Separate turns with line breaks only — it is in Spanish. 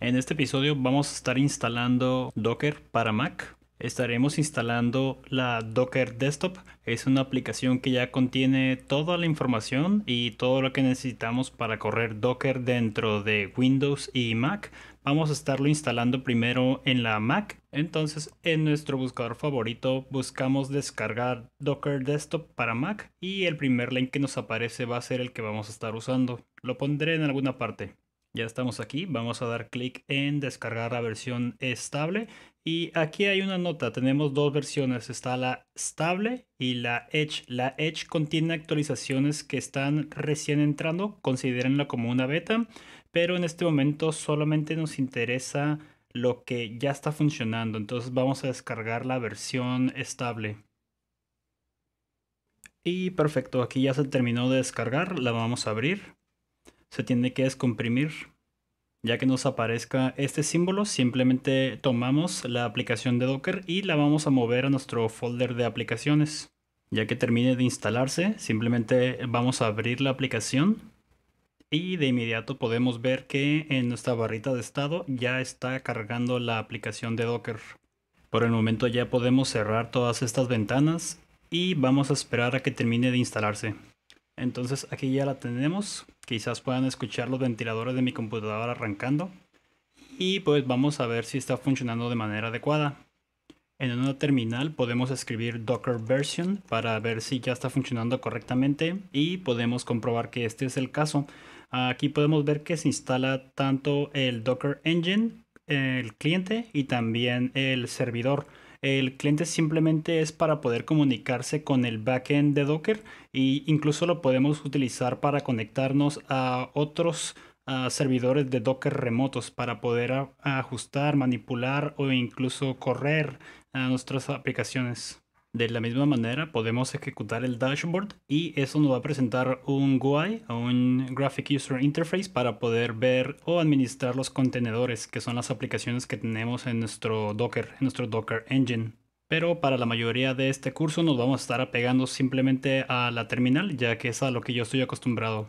En este episodio vamos a estar instalando Docker para Mac. Estaremos instalando la Docker Desktop. Es una aplicación que ya contiene toda la información y todo lo que necesitamos para correr Docker dentro de Windows y Mac. Vamos a estarlo instalando primero en la Mac. Entonces en nuestro buscador favorito buscamos descargar Docker Desktop para Mac y el primer link que nos aparece va a ser el que vamos a estar usando. Lo pondré en alguna parte. Ya estamos aquí, vamos a dar clic en descargar la versión estable y aquí hay una nota, tenemos dos versiones, está la estable y la Edge. La Edge contiene actualizaciones que están recién entrando, considérenla como una beta, pero en este momento solamente nos interesa lo que ya está funcionando, entonces vamos a descargar la versión estable. Y perfecto, aquí ya se terminó de descargar, la vamos a abrir se tiene que descomprimir. Ya que nos aparezca este símbolo, simplemente tomamos la aplicación de Docker y la vamos a mover a nuestro folder de aplicaciones. Ya que termine de instalarse, simplemente vamos a abrir la aplicación y de inmediato podemos ver que en nuestra barrita de estado ya está cargando la aplicación de Docker. Por el momento ya podemos cerrar todas estas ventanas y vamos a esperar a que termine de instalarse. Entonces aquí ya la tenemos. Quizás puedan escuchar los ventiladores de mi computadora arrancando. Y pues vamos a ver si está funcionando de manera adecuada. En una terminal podemos escribir docker version para ver si ya está funcionando correctamente y podemos comprobar que este es el caso. Aquí podemos ver que se instala tanto el docker engine, el cliente y también el servidor. El cliente simplemente es para poder comunicarse con el backend de Docker e incluso lo podemos utilizar para conectarnos a otros servidores de Docker remotos para poder ajustar, manipular o incluso correr a nuestras aplicaciones. De la misma manera podemos ejecutar el dashboard y eso nos va a presentar un GUI o un Graphic User Interface para poder ver o administrar los contenedores que son las aplicaciones que tenemos en nuestro Docker, en nuestro Docker Engine. Pero para la mayoría de este curso nos vamos a estar apegando simplemente a la terminal ya que es a lo que yo estoy acostumbrado.